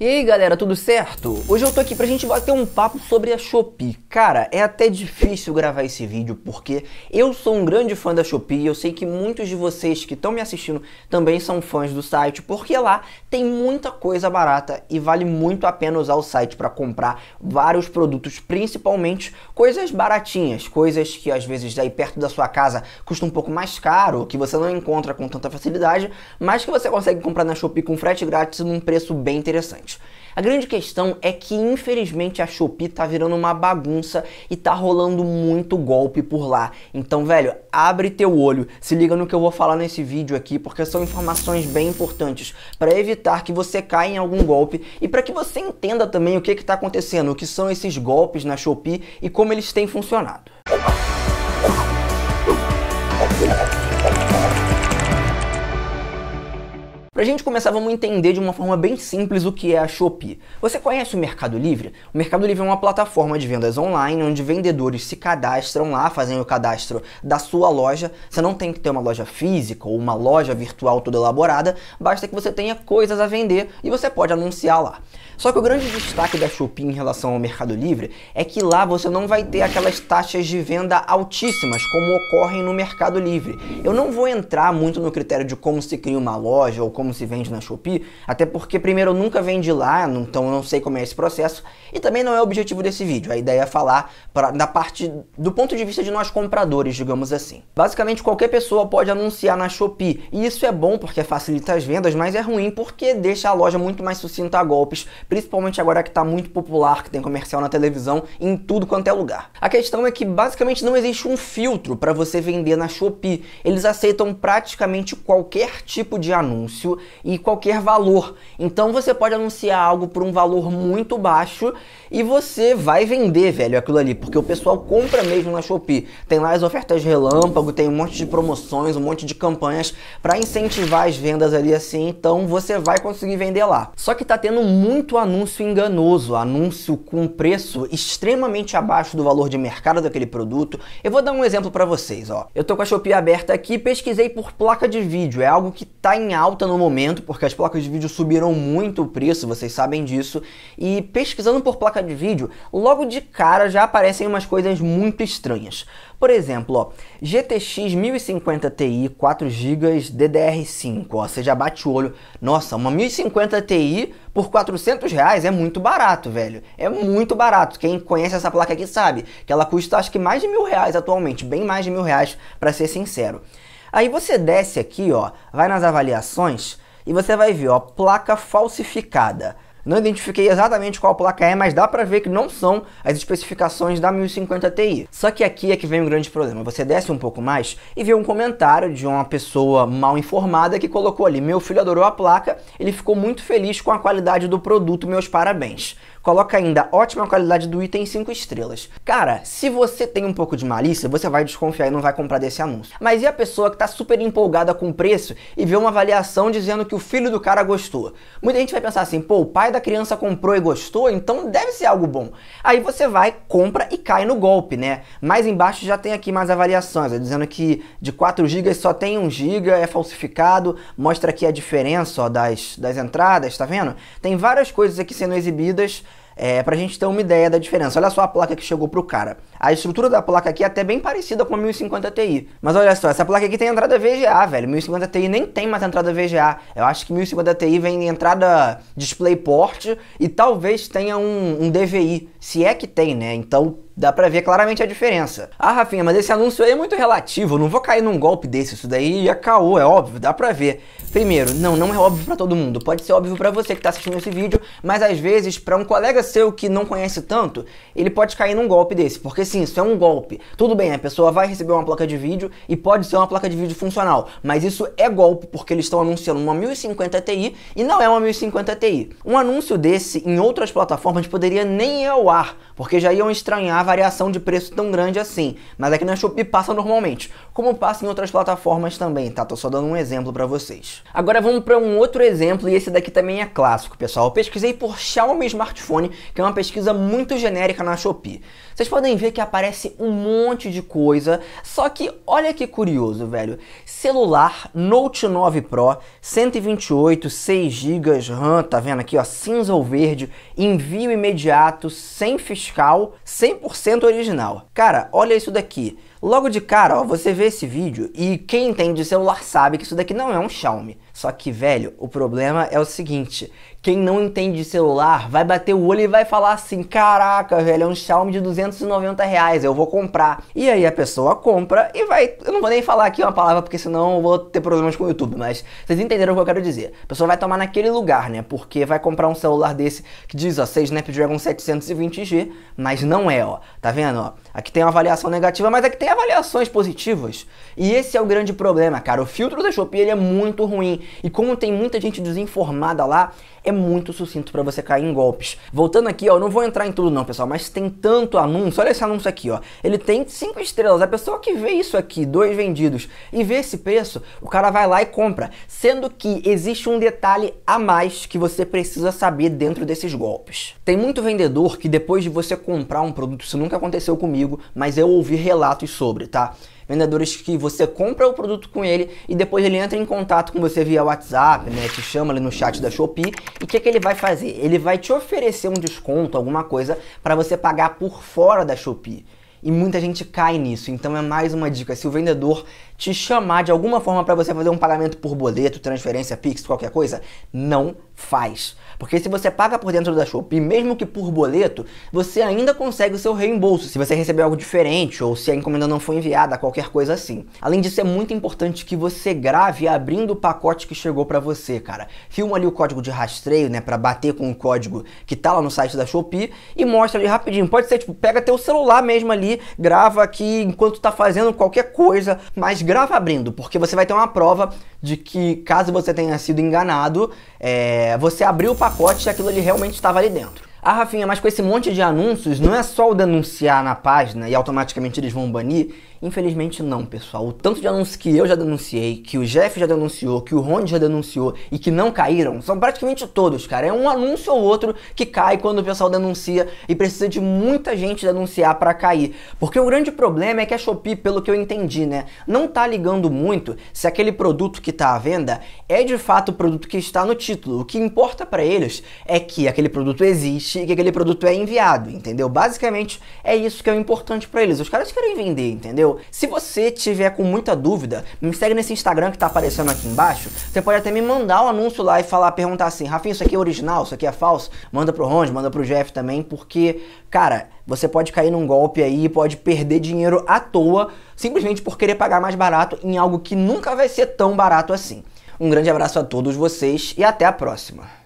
E aí galera, tudo certo? Hoje eu tô aqui pra gente bater um papo sobre a Shopee. Cara, é até difícil gravar esse vídeo porque eu sou um grande fã da Shopee e eu sei que muitos de vocês que estão me assistindo também são fãs do site, porque lá tem muita coisa barata e vale muito a pena usar o site para comprar vários produtos, principalmente coisas baratinhas, coisas que às vezes aí perto da sua casa custa um pouco mais caro, que você não encontra com tanta facilidade, mas que você consegue comprar na Shopee com frete grátis num preço bem interessante. A grande questão é que, infelizmente, a Shopee tá virando uma bagunça e tá rolando muito golpe por lá. Então, velho, abre teu olho, se liga no que eu vou falar nesse vídeo aqui, porque são informações bem importantes para evitar que você caia em algum golpe e para que você entenda também o que está acontecendo, o que são esses golpes na Shopee e como eles têm funcionado. Para a gente começar, vamos entender de uma forma bem simples o que é a Shopee. Você conhece o Mercado Livre? O Mercado Livre é uma plataforma de vendas online onde vendedores se cadastram lá, fazem o cadastro da sua loja. Você não tem que ter uma loja física ou uma loja virtual toda elaborada, basta que você tenha coisas a vender e você pode anunciar lá. Só que o grande destaque da Shopee em relação ao Mercado Livre é que lá você não vai ter aquelas taxas de venda altíssimas como ocorrem no Mercado Livre. Eu não vou entrar muito no critério de como se cria uma loja ou como se vende na Shopee, até porque primeiro eu nunca vendi lá, então eu não sei como é esse processo, e também não é o objetivo desse vídeo. A ideia é falar pra, da parte do ponto de vista de nós compradores, digamos assim. Basicamente qualquer pessoa pode anunciar na Shopee, e isso é bom porque facilita as vendas, mas é ruim porque deixa a loja muito mais sucinta a golpes, principalmente agora que está muito popular, que tem comercial na televisão em tudo quanto é lugar. A questão é que basicamente não existe um filtro para você vender na Shopee. Eles aceitam praticamente qualquer tipo de anúncio e qualquer valor. Então você pode anunciar algo por um valor muito baixo e você vai vender, velho, aquilo ali, porque o pessoal compra mesmo na Shopee. Tem lá as ofertas relâmpago, tem um monte de promoções, um monte de campanhas para incentivar as vendas ali assim, então você vai conseguir vender lá. Só que tá tendo muito anúncio enganoso, anúncio com preço extremamente abaixo do valor de mercado daquele produto. Eu vou dar um exemplo para vocês, ó. Eu tô com a Shopee aberta aqui, pesquisei por placa de vídeo, é algo que tá em alta no momento, porque as placas de vídeo subiram muito o preço, vocês sabem disso. E pesquisando por placa de vídeo, logo de cara já aparecem umas coisas muito estranhas. Por exemplo, ó, GTX 1050 Ti 4 GB DDR5, ó, você já bate o olho, nossa, uma 1050 Ti por 400 reais é muito barato, velho, é muito barato, quem conhece essa placa aqui sabe que ela custa acho que mais de mil reais atualmente, bem mais de mil reais para ser sincero. Aí você desce aqui, ó, vai nas avaliações e você vai ver, ó, placa falsificada. Não identifiquei exatamente qual placa é, mas dá para ver que não são as especificações da 1050 Ti. Só que aqui é que vem o um grande problema. Você desce um pouco mais e vê um comentário de uma pessoa mal informada que colocou ali: "Meu filho adorou a placa, ele ficou muito feliz com a qualidade do produto, meus parabéns" coloca ainda ótima qualidade do item 5 estrelas. Cara, se você tem um pouco de malícia, você vai desconfiar e não vai comprar desse anúncio. Mas e a pessoa que tá super empolgada com o preço e vê uma avaliação dizendo que o filho do cara gostou? Muita gente vai pensar assim, pô, o pai da da criança comprou e gostou, então deve ser algo bom. Aí você vai, compra e cai no golpe, né? Mais embaixo já tem aqui mais avaliações, é dizendo que de 4 GB só tem 1 GB, é falsificado, mostra aqui a diferença ó, das, das entradas, tá vendo? Tem várias coisas aqui sendo exibidas é, pra gente ter uma ideia da diferença. Olha só a placa que chegou pro cara. A estrutura da placa aqui é até bem parecida com a 1050 Ti. Mas olha só, essa placa aqui tem entrada VGA, velho. 1050 Ti nem tem mais entrada VGA. Eu acho que 1050 Ti vem entrada DisplayPort e talvez tenha um, um DVI. Se é que tem, né? Então dá pra ver claramente a diferença. Ah, Rafinha, mas esse anúncio aí é muito relativo, eu não vou cair num golpe desse, isso daí é caô, é óbvio, dá pra ver. Primeiro, não, não é óbvio para todo mundo, pode ser óbvio para você que tá assistindo esse vídeo, mas às vezes para um colega seu que não conhece tanto, ele pode cair num golpe desse, porque sim, isso é um golpe. Tudo bem, a pessoa vai receber uma placa de vídeo e pode ser uma placa de vídeo funcional, mas isso é golpe porque eles estão anunciando uma 1050 Ti e não é uma 1050 Ti. Um anúncio desse em outras plataformas poderia nem ir ao ar, porque já iam estranhar variação de preço tão grande assim, mas aqui é na Shopee passa normalmente, como passa em outras plataformas também, tá? Tô só dando um exemplo para vocês. Agora vamos para um outro exemplo e esse daqui também é clássico, pessoal. Eu pesquisei por Xiaomi Smartphone, que é uma pesquisa muito genérica na Shopee. Vocês podem ver que aparece um monte de coisa, só que olha que curioso, velho. Celular Note 9 Pro, 128, 6 GB RAM, tá vendo aqui, ó, cinza ou verde, envio imediato, sem fiscal, 100% 100% original. Cara, olha isso daqui. Logo de cara, ó, você vê esse vídeo e quem entende de celular sabe que isso daqui não é um Xiaomi. Só que, velho, o problema é o seguinte, quem não entende de celular vai bater o olho e vai falar assim: caraca, velho, é um Xiaomi de 290 reais, eu vou comprar. E aí a pessoa compra e vai. Eu não vou nem falar aqui uma palavra porque senão eu vou ter problemas com o YouTube, mas vocês entenderam o que eu quero dizer. A pessoa vai tomar naquele lugar, né? Porque vai comprar um celular desse que diz, ó, 6 Snapdragon 720G, mas não é, ó. Tá vendo, ó? Aqui tem uma avaliação negativa, mas aqui tem avaliações positivas. E esse é o grande problema, cara. O filtro da Shopee ele é muito ruim. E como tem muita gente desinformada lá, é muito sucinto para você cair em golpes. Voltando aqui, ó, não vou entrar em tudo não, pessoal, mas tem tanto anúncio, olha esse anúncio aqui, ó. Ele tem cinco estrelas. A pessoa que vê isso aqui, dois vendidos, e vê esse preço, o cara vai lá e compra. Sendo que existe um detalhe a mais que você precisa saber dentro desses golpes. Tem muito vendedor que depois de você comprar um produto, isso nunca aconteceu comigo, mas eu ouvi relatos sobre, tá? vendedores que você compra o produto com ele e depois ele entra em contato com você via WhatsApp, né? Te chama ali no chat da Shopee. E o que, que ele vai fazer? Ele vai te oferecer um desconto, alguma coisa, para você pagar por fora da Shopee. E muita gente cai nisso. Então é mais uma dica. Se o vendedor te chamar de alguma forma para você fazer um pagamento por boleto, transferência, Pix, qualquer coisa, não faz. Porque se você paga por dentro da Shopee, mesmo que por boleto, você ainda consegue o seu reembolso se você receber algo diferente ou se a encomenda não foi enviada, qualquer coisa assim. Além disso, é muito importante que você grave abrindo o pacote que chegou para você, cara. Filma ali o código de rastreio, né, para bater com o código que tá lá no site da Shopee e mostra ali rapidinho. Pode ser tipo, pega teu celular mesmo ali, grava aqui enquanto tá fazendo qualquer coisa, mas grava abrindo, porque você vai ter uma prova de que caso você tenha sido enganado, é, você abriu o pacote e aquilo ali realmente estava ali dentro. Ah, Rafinha, mas com esse monte de anúncios, não é só o denunciar na página e automaticamente eles vão banir? Infelizmente não, pessoal. O tanto de anúncios que eu já denunciei, que o Jeff já denunciou, que o Rony já denunciou e que não caíram, são praticamente todos, cara. É um anúncio ou outro que cai quando o pessoal denuncia e precisa de muita gente denunciar para cair. Porque o grande problema é que a Shopee, pelo que eu entendi, né, não tá ligando muito se aquele produto que tá à venda é de fato o produto que está no título. O que importa para eles é que aquele produto existe que aquele produto é enviado, entendeu? Basicamente é isso que é o importante para eles. Os caras querem vender, entendeu? Se você tiver com muita dúvida, me segue nesse Instagram que tá aparecendo aqui embaixo. Você pode até me mandar o um anúncio lá e falar, perguntar assim: "Rafinha, isso aqui é original, isso aqui é falso?" Manda pro Ronde, manda pro Jeff também, porque, cara, você pode cair num golpe aí, pode perder dinheiro à toa, simplesmente por querer pagar mais barato em algo que nunca vai ser tão barato assim. Um grande abraço a todos vocês e até a próxima.